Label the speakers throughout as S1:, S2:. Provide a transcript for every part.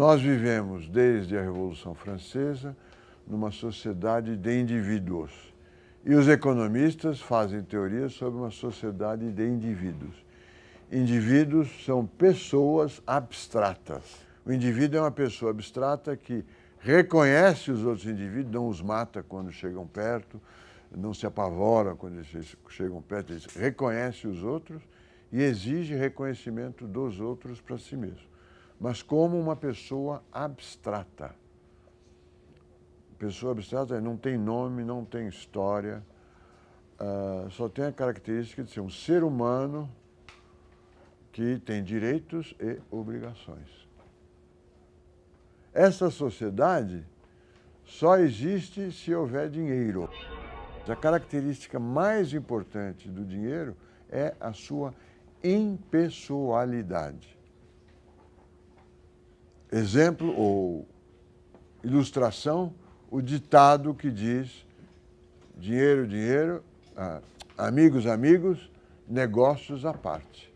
S1: Nós vivemos, desde a Revolução Francesa, numa sociedade de indivíduos. E os economistas fazem teorias sobre uma sociedade de indivíduos. Indivíduos são pessoas abstratas. O indivíduo é uma pessoa abstrata que reconhece os outros indivíduos, não os mata quando chegam perto, não se apavora quando eles chegam perto, eles reconhece os outros e exige reconhecimento dos outros para si mesmo mas como uma pessoa abstrata. Pessoa abstrata não tem nome, não tem história, uh, só tem a característica de ser um ser humano que tem direitos e obrigações. Essa sociedade só existe se houver dinheiro. A característica mais importante do dinheiro é a sua impessoalidade exemplo ou ilustração o ditado que diz dinheiro, dinheiro, ah, amigos, amigos, negócios à parte.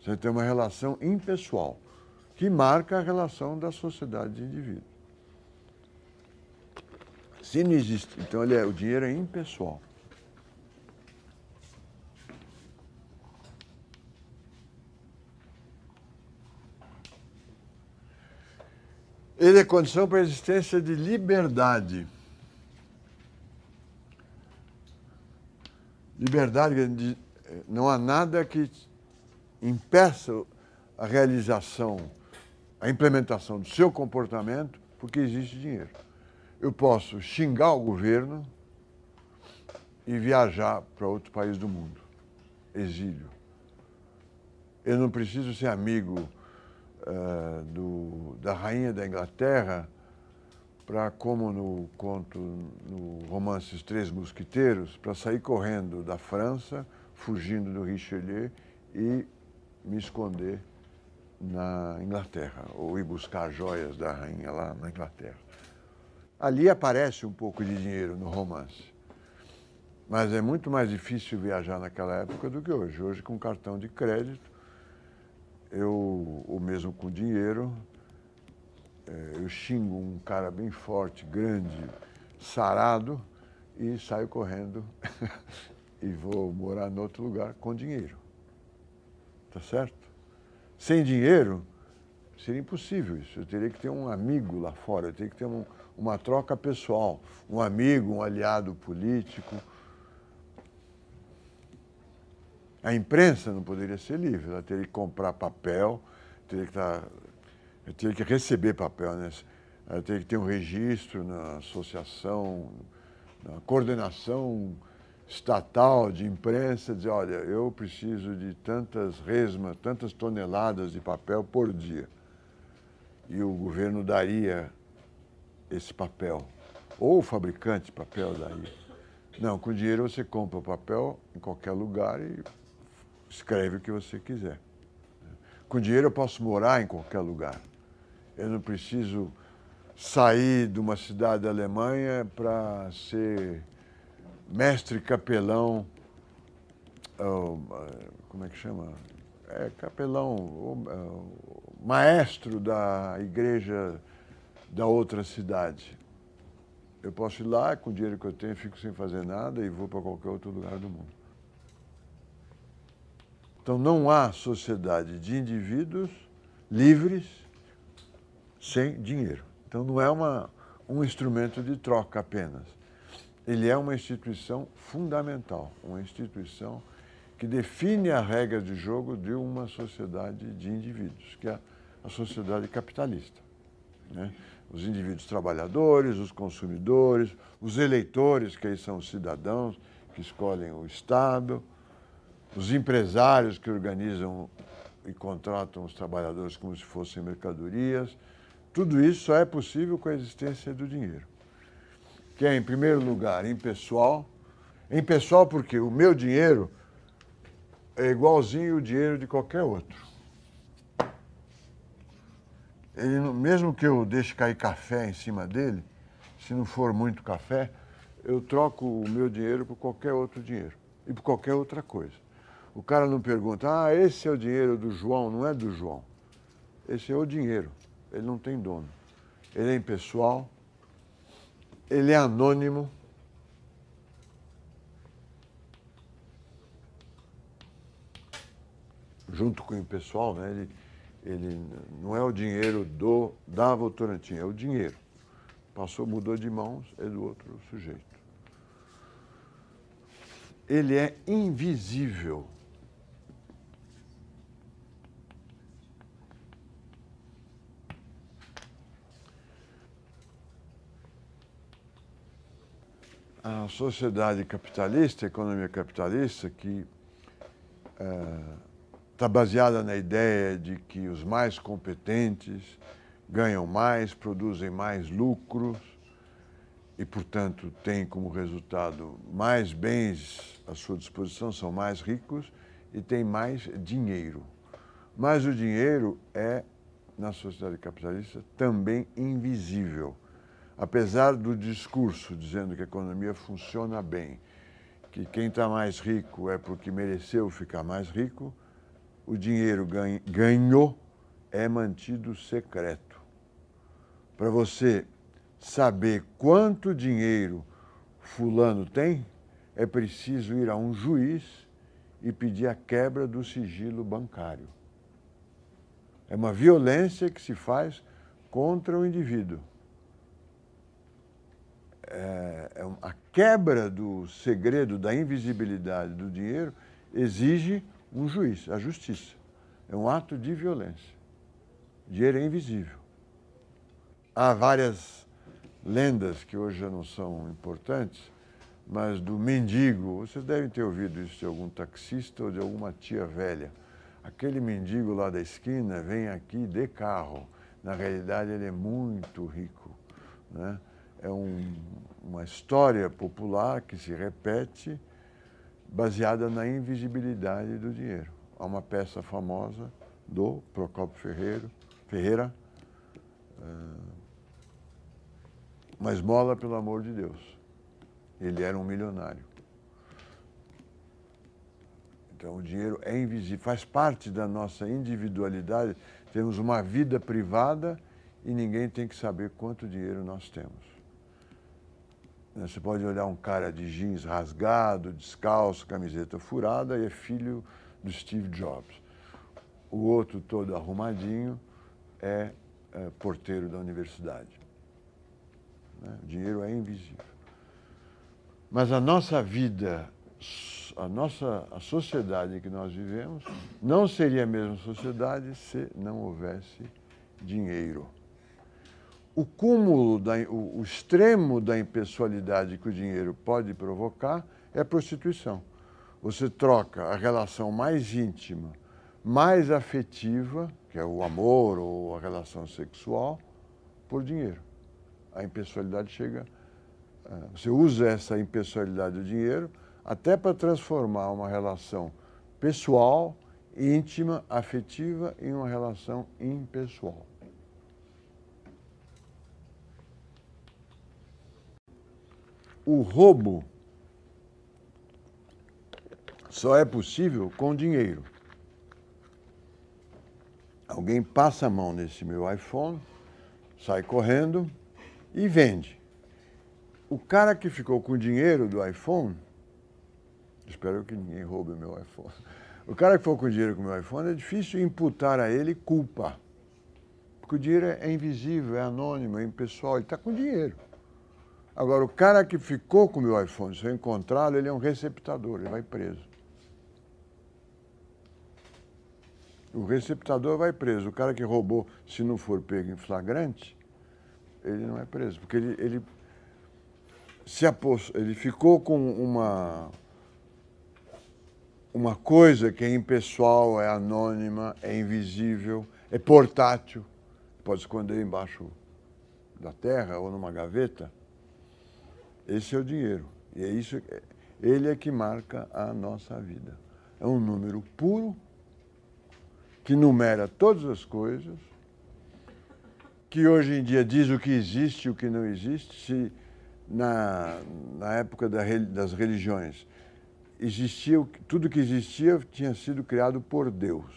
S1: Você tem uma relação impessoal que marca a relação da sociedade de indivíduo. Se não existe, então é, o dinheiro é impessoal. Ele é condição para a existência de liberdade. Liberdade, não há nada que impeça a realização, a implementação do seu comportamento, porque existe dinheiro. Eu posso xingar o governo e viajar para outro país do mundo, exílio. Eu não preciso ser amigo uh, do, da rainha da Inglaterra para, como no conto, no romance Os Três Mosquiteiros, para sair correndo da França, fugindo do Richelieu e me esconder na Inglaterra, ou ir buscar joias da rainha lá na Inglaterra. Ali aparece um pouco de dinheiro no romance. Mas é muito mais difícil viajar naquela época do que hoje. Hoje, com cartão de crédito, eu, ou mesmo com dinheiro, é, eu xingo um cara bem forte, grande, sarado, e saio correndo e vou morar em outro lugar com dinheiro. Tá certo? Sem dinheiro, seria impossível isso. Eu teria que ter um amigo lá fora, eu teria que ter um, uma troca pessoal, um amigo, um aliado político a imprensa não poderia ser livre, ela teria que comprar papel, teria que, estar, tá, teria que receber papel, né? ela teria que ter um registro na associação, na coordenação estatal de imprensa, dizer, olha, eu preciso de tantas resmas, tantas toneladas de papel por dia. E o governo daria esse papel, ou o fabricante de papel daria. Não, com dinheiro você compra o papel em qualquer lugar e escreve o que você quiser. Com dinheiro eu posso morar em qualquer lugar. Eu não preciso sair de uma cidade da Alemanha para ser mestre capelão. Eh, como é que chama? É, capelão, eh, maestro da igreja da outra cidade. Eu posso ir lá com o dinheiro que eu tenho, fico sem fazer nada e vou para qualquer outro lugar do mundo. Então não há sociedade de indivíduos livres sem dinheiro. Então não é uma, um instrumento de troca apenas. Ele é uma instituição fundamental, uma instituição que define a regra de jogo de uma sociedade de indivíduos, que é a sociedade capitalista. Né? Os indivíduos trabalhadores, os consumidores, os eleitores, que aí são os cidadãos que escolhem o Estado, os empresários que organizam e contratam os trabalhadores como se fossem mercadorias. Tudo isso só é possível com a existência do dinheiro, que é, em primeiro lugar, impessoal. Impessoal porque o meu dinheiro é igualzinho o dinheiro de qualquer outro. Ele, mesmo que eu deixe cair café em cima dele, se não for muito café, eu troco o meu dinheiro por qualquer outro dinheiro e por qualquer outra coisa. O cara não pergunta, ah, esse é o dinheiro do João, não é do João. Esse é o dinheiro, ele não tem dono. Ele é impessoal, ele é anônimo. Junto com o impessoal, né? Ele, ele não é o dinheiro do da Votorantim, é o dinheiro. Passou, mudou de mãos, é do outro sujeito. Ele é invisível. a sociedade capitalista, economia capitalista, que está é, tá baseada na ideia de que os mais competentes ganham mais, produzem mais lucros e, portanto, têm como resultado mais bens à sua disposição, são mais ricos e têm mais dinheiro. Mas o dinheiro é, na sociedade capitalista, também invisível apesar do discurso dizendo que a economia funciona bem, que quem está mais rico é porque mereceu ficar mais rico, o dinheiro ganhou é mantido secreto. Para você saber quanto dinheiro fulano tem, é preciso ir a um juiz e pedir a quebra do sigilo bancário. É uma violência que se faz contra o indivíduo é, é a quebra do segredo da invisibilidade do dinheiro exige um juiz, a justiça. É um ato de violência. O dinheiro é invisível. Há várias lendas que hoje já não são importantes, mas do mendigo, vocês devem ter ouvido isso de algum taxista ou de alguma tia velha. Aquele mendigo lá da esquina vem aqui de carro. Na realidade, ele é muito rico. Né? é um, uma história popular que se repete baseada na invisibilidade do dinheiro. Há uma peça famosa do Procopio Ferreiro, Ferreira, eh, uma esmola pelo amor de Deus. Ele era um milionário. Então, o dinheiro é invisível, faz parte da nossa individualidade. Temos uma vida privada e ninguém tem que saber quanto dinheiro nós temos. Né, você pode olhar um cara de jeans rasgado, descalço, camiseta furada, e é filho do Steve Jobs. O outro, todo arrumadinho, é, é porteiro da universidade. Né? O dinheiro é invisível. Mas a nossa vida, a nossa a sociedade que nós vivemos, não seria a mesma sociedade se não houvesse dinheiro o cúmulo, da, o, o, extremo da impessoalidade que o dinheiro pode provocar é a prostituição. Você troca a relação mais íntima, mais afetiva, que é o amor ou a relação sexual, por dinheiro. A impessoalidade chega. Eh, você usa essa impessoalidade do dinheiro até para transformar uma relação pessoal, íntima, afetiva, em uma relação impessoal. o roubo só é possível com dinheiro. Alguém passa a mão nesse meu iPhone, sai correndo e vende. O cara que ficou com o dinheiro do iPhone, espero que ninguém roube meu iPhone. O cara que ficou com o dinheiro com o meu iPhone, é difícil imputar a ele culpa. Porque o dinheiro é invisível, é anônimo, é impessoal, ele está com dinheiro. Agora, o cara que ficou com o meu iPhone, se eu encontrá-lo, ele é um receptador, ele vai preso. O receptador vai preso. O cara que roubou, se não for pego em flagrante, ele não é preso. Porque ele, ele se aposto, ele ficou com uma, uma coisa que é impessoal, é anônima, é invisível, é portátil. Pode esconder embaixo da terra ou numa gaveta. Esse é o dinheiro. E é isso, é, ele é que marca a nossa vida. É um número puro que numera todas as coisas, que hoje em dia diz o que existe e o que não existe. Se na, na época da, das religiões existia tudo que existia tinha sido criado por Deus.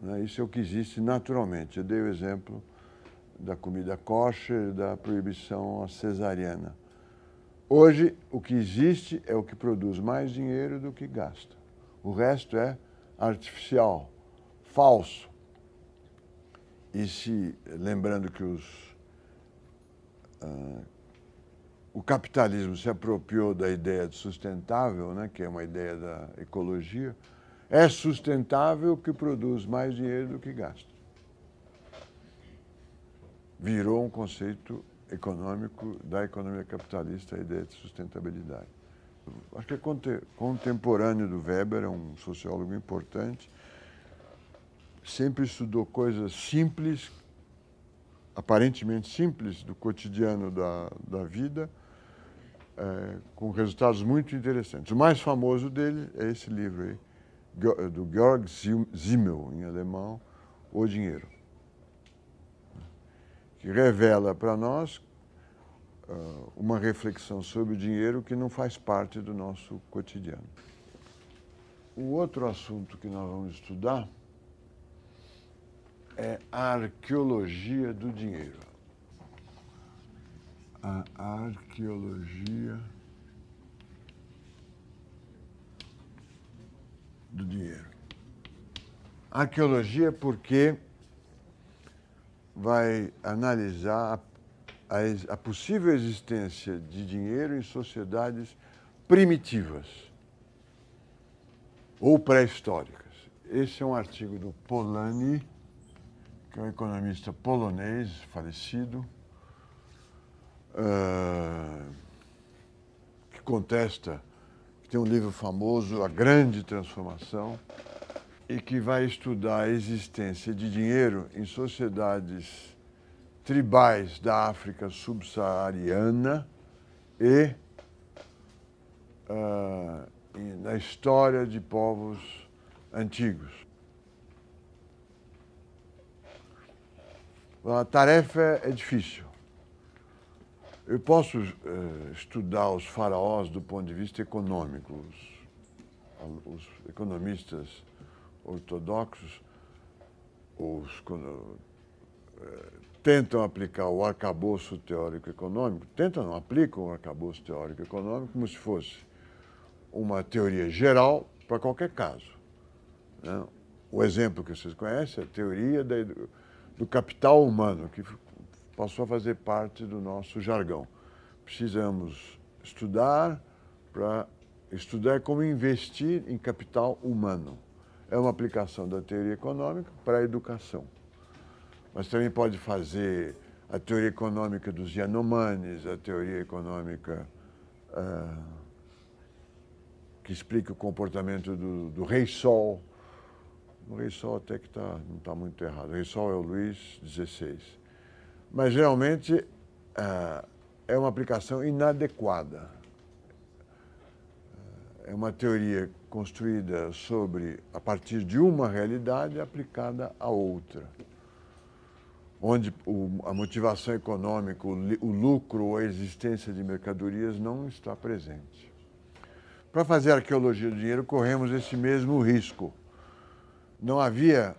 S1: Né? Isso é o que existe naturalmente. Eu dei o exemplo da comida kosher, da proibição cesariana. Hoje, o que existe é o que produz mais dinheiro do que gasta. O resto é artificial, falso. E se, lembrando que os, uh, o capitalismo se apropriou da ideia de sustentável, né, que é uma ideia da ecologia, é sustentável que produz mais dinheiro do que gasta. Virou um conceito econômico da economia capitalista, a ideia de sustentabilidade. Acho que é contemporâneo do Weber, é um sociólogo importante, sempre estudou coisas simples, aparentemente simples, do cotidiano da, da vida, é, com resultados muito interessantes. O mais famoso dele é esse livro aí, do Georg Simmel, em alemão, O Dinheiro que revela para nós uh, uma reflexão sobre o dinheiro que não faz parte do nosso cotidiano. O outro assunto que nós vamos estudar é a arqueologia do dinheiro. A arqueologia do dinheiro. Arqueologia porque vai analisar a, a, possível existência de dinheiro em sociedades primitivas ou pré-históricas. Esse é um artigo do Polanyi, que é um economista polonês falecido, uh, que contesta, que tem um livro famoso, A Grande Transformação, e que vai estudar a existência de dinheiro em sociedades tribais da África subsaariana e uh, na história de povos antigos. A tarefa é difícil. Eu posso uh, estudar os faraós do ponto de vista econômico, os, os economistas ortodoxos, os, quando, é, tentam aplicar o arcabouço teórico-econômico, tentam, não aplicam o arcabouço teórico-econômico como se fosse uma teoria geral para qualquer caso. Né? O exemplo que vocês conhecem é a teoria da, do capital humano, que passou a fazer parte do nosso jargão. Precisamos estudar para estudar como investir em capital humano é uma aplicação da teoria econômica para a educação. Mas também pode fazer a teoria econômica dos Yanomanes, a teoria econômica ah, que explica o comportamento do, do, Rei Sol. O Rei Sol até que tá, não está muito errado. O Rei Sol é o Luís XVI. Mas realmente ah, é uma aplicação inadequada é uma teoria construída sobre a partir de uma realidade aplicada a outra, onde o, a motivação econômica, o, o lucro ou a existência de mercadorias não está presente. Para fazer arqueologia do dinheiro, corremos esse mesmo risco. Não havia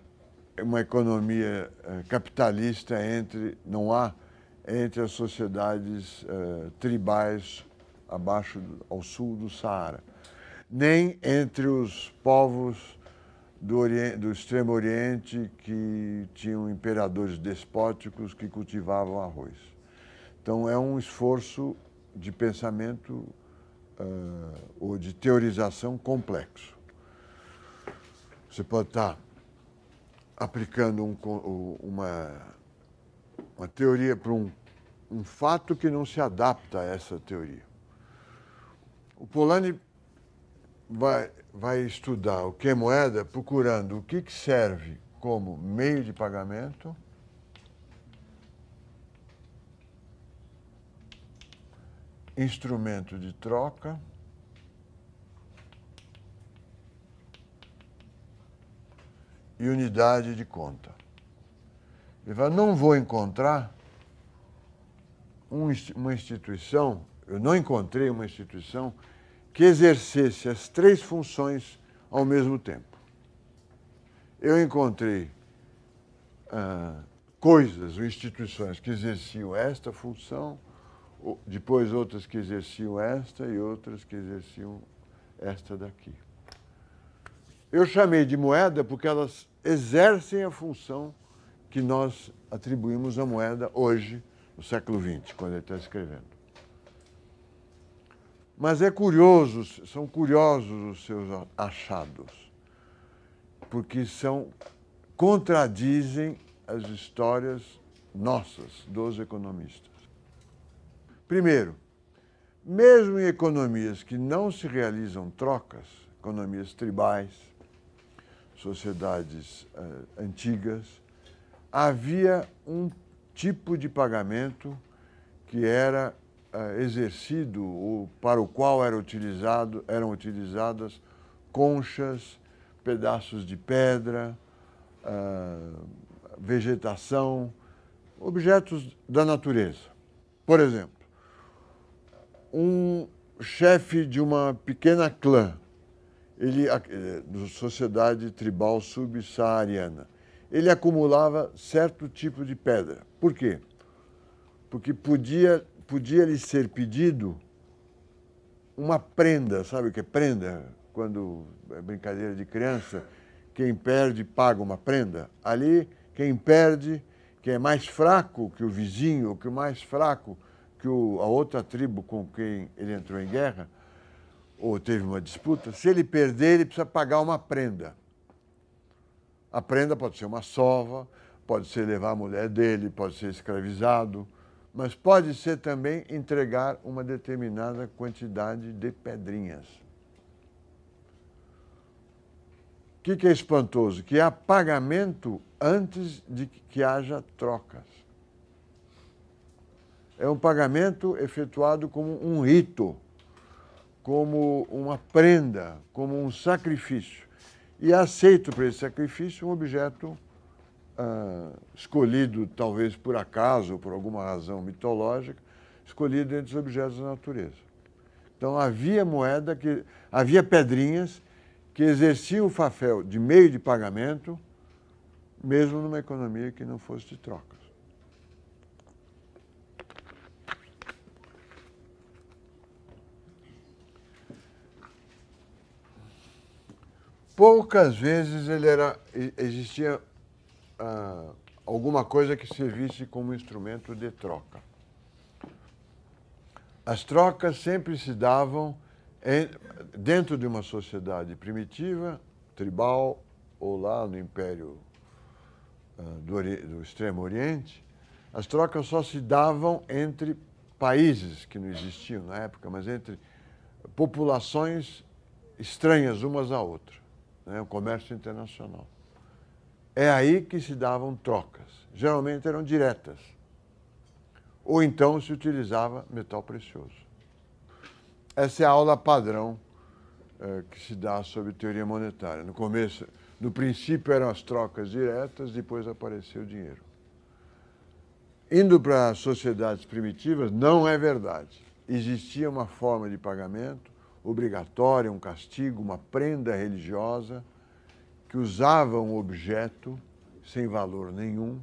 S1: uma economia eh, capitalista entre, não há, entre as sociedades eh, tribais abaixo, ao sul do Saara nem entre os povos do, Oriente, do Extremo Oriente que tinham imperadores despóticos que cultivavam arroz. Então é um esforço de pensamento uh, ou de teorização complexo. Você pode estar tá aplicando um, uma, uma teoria para um, um fato que não se adapta a essa teoria. O Polanyi vai, vai estudar o que é moeda procurando o que, que serve como meio de pagamento instrumento de troca, e unidade de conta. Ele fala, não vou encontrar um, uma instituição, eu não encontrei uma instituição que exercesse as três funções ao mesmo tempo. Eu encontrei ah, coisas ou instituições que exerciam esta função, depois outras que exerciam esta e outras que exerciam esta daqui. Eu chamei de moeda porque elas exercem a função que nós atribuímos à moeda hoje, no século XX, quando ele está escrevendo. Mas é curioso, são curiosos os seus achados, porque são contradizem as histórias nossas dos economistas. Primeiro, mesmo em economias que não se realizam trocas, economias tribais, sociedades uh, antigas, havia um tipo de pagamento que era eh, exercido ou para o qual era utilizado, eram utilizadas conchas, pedaços de pedra, eh, vegetação, objetos da natureza. Por exemplo, um chefe de uma pequena clã, ele, eh, sociedade tribal subsaariana, ele acumulava certo tipo de pedra. Por quê? Porque podia podia lhe ser pedido uma prenda, sabe o que é prenda? Quando é brincadeira de criança, quem perde paga uma prenda. Ali, quem perde, quem é mais fraco que o vizinho, que o mais fraco que o, a outra tribo com quem ele entrou em guerra, ou teve uma disputa, se ele perder, ele precisa pagar uma prenda. A prenda pode ser uma sova, pode ser levar a mulher dele, pode ser escravizado, mas pode ser também entregar uma determinada quantidade de pedrinhas. O que, que é espantoso? Que há pagamento antes de que haja trocas. É um pagamento efetuado como um rito, como uma prenda, como um sacrifício. E é aceito para esse sacrifício um objeto ah, escolhido, talvez por acaso ou por alguma razão mitológica, escolhido entre os objetos da natureza. Então havia moeda, que, havia pedrinhas que exerciam o papel de meio de pagamento, mesmo numa economia que não fosse de trocas. Poucas vezes ele era, existia ah, alguma coisa que servisse como instrumento de troca. As trocas sempre se davam em, dentro de uma sociedade primitiva, tribal, ou lá no Império ah, do, do Extremo Oriente, as trocas só se davam entre países que não existiam na época, mas entre populações estranhas umas à outra. Né? O comércio internacional. É aí que se davam trocas. Geralmente eram diretas. Ou então se utilizava metal precioso. Essa é a aula padrão é, que se dá sobre teoria monetária. No começo, no princípio eram as trocas diretas, depois apareceu o dinheiro. Indo para sociedades primitivas, não é verdade. Existia uma forma de pagamento obrigatória, um castigo, uma prenda religiosa que usava um objeto sem valor nenhum,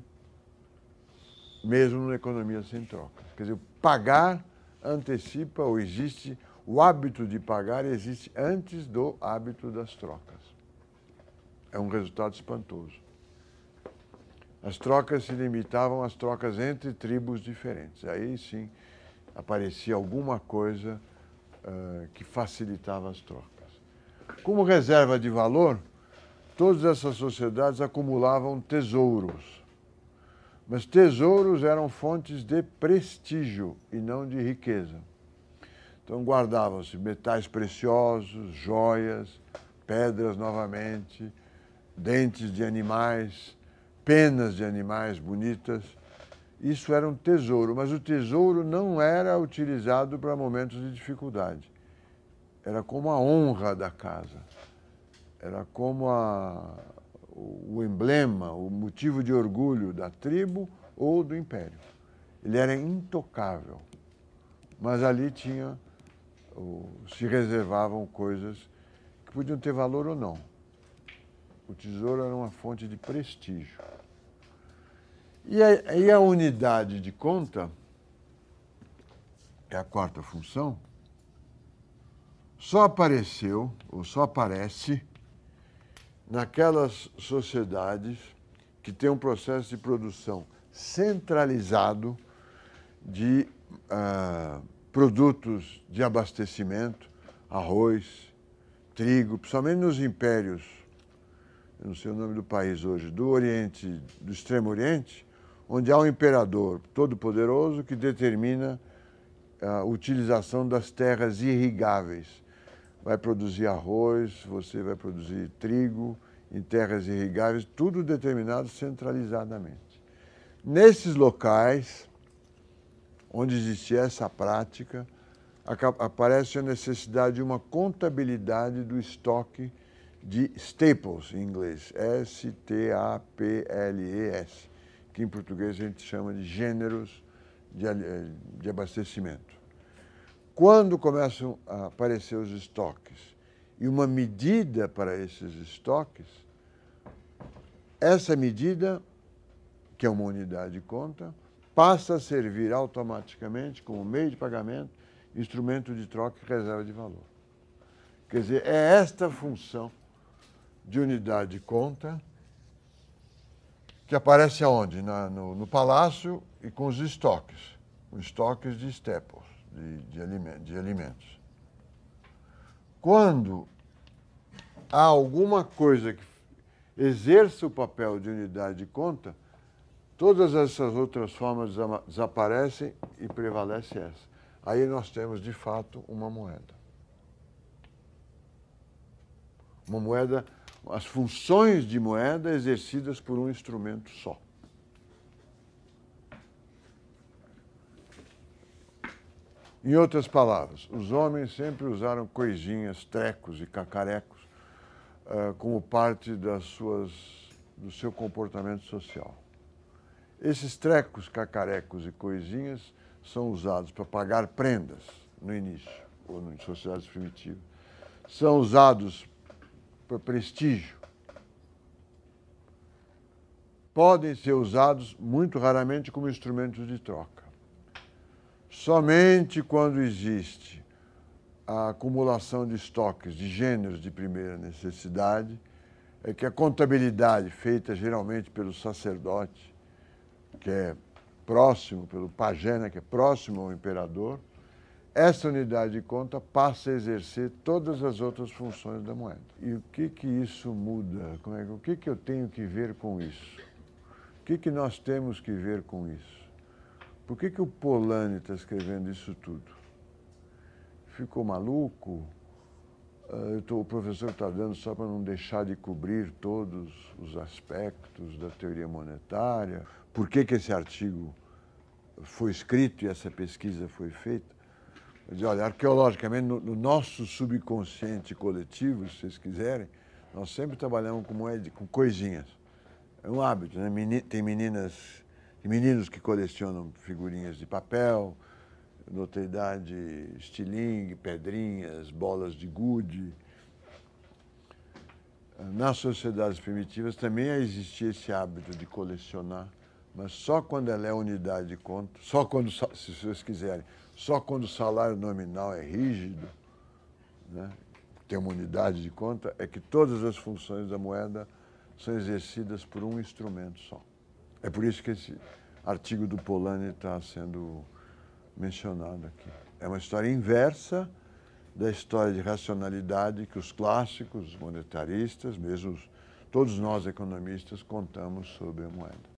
S1: mesmo na economia sem troca. Quer dizer, pagar antecipa ou existe, o hábito de pagar existe antes do hábito das trocas. É um resultado espantoso. As trocas se limitavam às trocas entre tribos diferentes. Aí sim aparecia alguma coisa uh, que facilitava as trocas. Como reserva de valor, Todas essas sociedades acumulavam tesouros. Mas tesouros eram fontes de prestígio e não de riqueza. Então guardavam-se metais preciosos, joias, pedras novamente, dentes de animais, penas de animais bonitas. Isso era um tesouro, mas o tesouro não era utilizado para momentos de dificuldade. Era como a honra da casa era como a, o emblema, o motivo de orgulho da tribo ou do império. Ele era intocável, mas ali tinha, se reservavam coisas que podiam ter valor ou não. O tesouro era uma fonte de prestígio. E a, e a unidade de conta, que é a quarta função, só apareceu, ou só aparece, naquelas sociedades que têm um processo de produção centralizado de ah, produtos de abastecimento, arroz, trigo, principalmente nos impérios, eu não sei o nome do país hoje, do Oriente, do Extremo Oriente, onde há um imperador todo-poderoso que determina ah, a utilização das terras irrigáveis vai produzir arroz, você vai produzir trigo em terras irrigáveis, tudo determinado centralizadamente. Nesses locais onde existia essa prática, aparece a necessidade de uma contabilidade do estoque de staples, em inglês, S-T-A-P-L-E-S, que em português a gente chama de gêneros de, eh, de abastecimento. Quando começam a aparecer os estoques e uma medida para esses estoques, essa medida, que é uma unidade de conta, passa a servir automaticamente como meio de pagamento, instrumento de troca e reserva de valor. Quer dizer, é esta função de unidade de conta que aparece aonde? Na, no, no palácio e com os estoques, os estoques de Steppel de, de, alimentos, de alimentos. Quando há alguma coisa que exerça o papel de unidade de conta, todas essas outras formas desaparecem e prevalece essa. Aí nós temos, de fato, uma moeda. Uma moeda, as funções de moeda exercidas por um instrumento só. Em outras palavras, os homens sempre usaram coisinhas, trecos e cacarecos uh, como parte das suas, do seu comportamento social. Esses trecos, cacarecos e coisinhas são usados para pagar prendas no início, ou em sociedades primitivas. São usados para prestígio. Podem ser usados muito raramente como instrumentos de troca. Somente quando existe a acumulação de estoques de gêneros de primeira necessidade é que a contabilidade feita geralmente pelo sacerdote, que é próximo, pelo pagena que é próximo ao imperador, essa unidade de conta passa a exercer todas as outras funções da moeda. E o que que isso muda? Como é, o que que eu tenho que ver com isso? O que que nós temos que ver com isso? Por que, que o Polanyi está escrevendo isso tudo? Ficou maluco? Ah, tô, o professor está dando só para não deixar de cobrir todos os aspectos da teoria monetária. Por que, que esse artigo foi escrito e essa pesquisa foi feita? Mas, olha, arqueologicamente, no, no, nosso subconsciente coletivo, se vocês quiserem, nós sempre trabalhamos com, com coisinhas. É um hábito, né? Meni, tem meninas meninos que colecionam figurinhas de papel, notoriedade, estilingue, pedrinhas, bolas de gude. Nas sociedades primitivas também existia esse hábito de colecionar, mas só quando ela é unidade de conta, só quando, se vocês quiserem, só quando o salário nominal é rígido, né, tem uma unidade de conta, é que todas as funções da moeda são exercidas por um instrumento só. É por isso que esse artigo do Polanyi está sendo mencionado aqui. É uma história inversa da história de racionalidade que os clássicos monetaristas, mesmo todos nós economistas, contamos sobre a moeda.